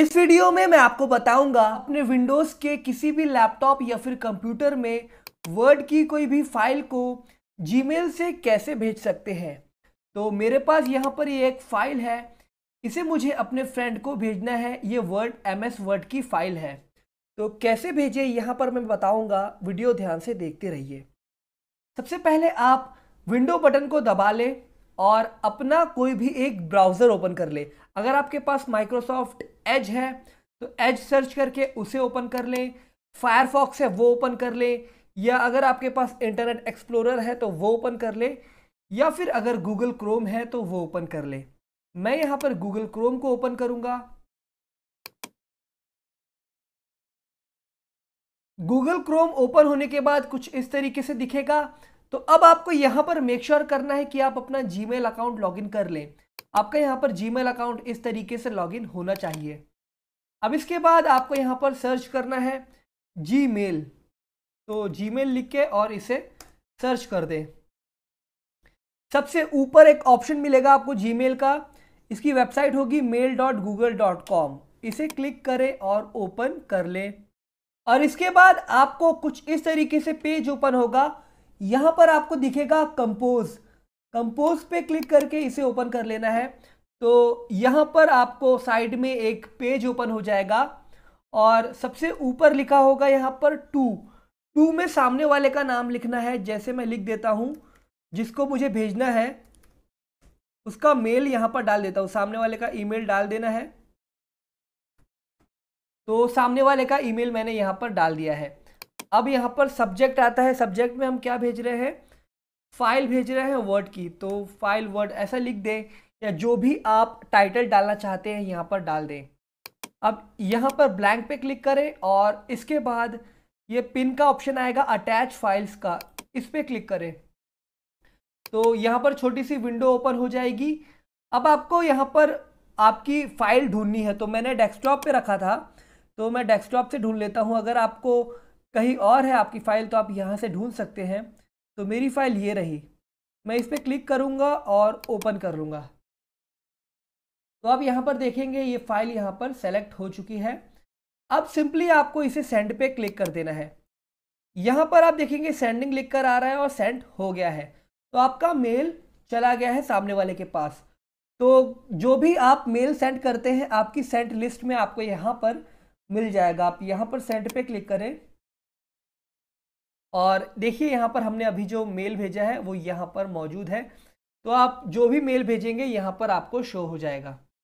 इस वीडियो में मैं आपको बताऊंगा अपने विंडोज़ के किसी भी लैपटॉप या फिर कंप्यूटर में वर्ड की कोई भी फाइल को जीमेल से कैसे भेज सकते हैं तो मेरे पास यहाँ पर ये एक फ़ाइल है इसे मुझे अपने फ्रेंड को भेजना है ये वर्ड एम एस वर्ड की फ़ाइल है तो कैसे भेजें यहाँ पर मैं बताऊँगा वीडियो ध्यान से देखते रहिए सबसे पहले आप विंडो बटन को दबा लें और अपना कोई भी एक ब्राउज़र ओपन कर ले अगर आपके पास माइक्रोसॉफ्ट एज है तो एज सर्च करके उसे ओपन कर लें फायरफॉक्स है वो ओपन कर लें या अगर आपके पास इंटरनेट एक्सप्लोरर है तो वो ओपन कर लें या फिर अगर गूगल क्रोम है तो वो ओपन कर लें मैं यहां पर गूगल क्रोम को ओपन करूंगा गूगल क्रोम ओपन होने के बाद कुछ इस तरीके से दिखेगा तो अब आपको यहां पर मेक श्योर sure करना है कि आप अपना जीमेल अकाउंट लॉगिन कर लें आपका यहाँ पर जीमेल अकाउंट इस तरीके से लॉगिन होना चाहिए अब इसके बाद आपको यहाँ पर सर्च करना है जी मेल तो जी मेल लिख के और इसे सर्च कर दें सबसे ऊपर एक ऑप्शन मिलेगा आपको जी मेल का इसकी वेबसाइट होगी mail dot Google dot com इसे क्लिक करें और ओपन कर लें और इसके बाद आपको कुछ इस तरीके से पेज ओपन होगा यहां पर आपको दिखेगा कंपोज कंपोज पे क्लिक करके इसे ओपन कर लेना है तो यहाँ पर आपको साइड में एक पेज ओपन हो जाएगा और सबसे ऊपर लिखा होगा यहाँ पर टू टू में सामने वाले का नाम लिखना है जैसे मैं लिख देता हूँ जिसको मुझे भेजना है उसका मेल यहाँ पर डाल देता हूँ सामने वाले का ईमेल डाल देना है तो सामने वाले का ईमेल मैंने यहाँ पर डाल दिया है अब यहाँ पर सब्जेक्ट आता है सब्जेक्ट में हम क्या भेज रहे हैं फाइल भेज रहे हैं वर्ड की तो फाइल वर्ड ऐसा लिख दें या जो भी आप टाइटल डालना चाहते हैं यहाँ पर डाल दें अब यहाँ पर ब्लैंक पे क्लिक करें और इसके बाद ये पिन का ऑप्शन आएगा अटैच फाइल्स का इस पर क्लिक करें तो यहाँ पर छोटी सी विंडो ओपन हो जाएगी अब आपको यहाँ पर आपकी फ़ाइल ढूंढनी है तो मैंने डेस्कटॉप पे रखा था तो मैं डेस्कटॉप से ढूंढ लेता हूँ अगर आपको कहीं और है आपकी फ़ाइल तो आप यहाँ से ढूंढ सकते हैं तो मेरी फ़ाइल ये रही मैं इस पर क्लिक करूँगा और ओपन कर लूँगा तो आप यहाँ पर देखेंगे ये फाइल यहाँ पर सेलेक्ट हो चुकी है अब सिंपली आपको इसे सेंड पे क्लिक कर देना है यहाँ पर आप देखेंगे सेंडिंग लिख कर आ रहा है और सेंड हो गया है तो आपका मेल चला गया है सामने वाले के पास तो जो भी आप मेल सेंड करते हैं आपकी सेंट लिस्ट में आपको यहाँ पर मिल जाएगा आप यहाँ पर सेंड पे क्लिक करें और देखिए यहाँ पर हमने अभी जो मेल भेजा है वो यहाँ पर मौजूद है तो आप जो भी मेल भेजेंगे यहाँ पर आपको शो हो जाएगा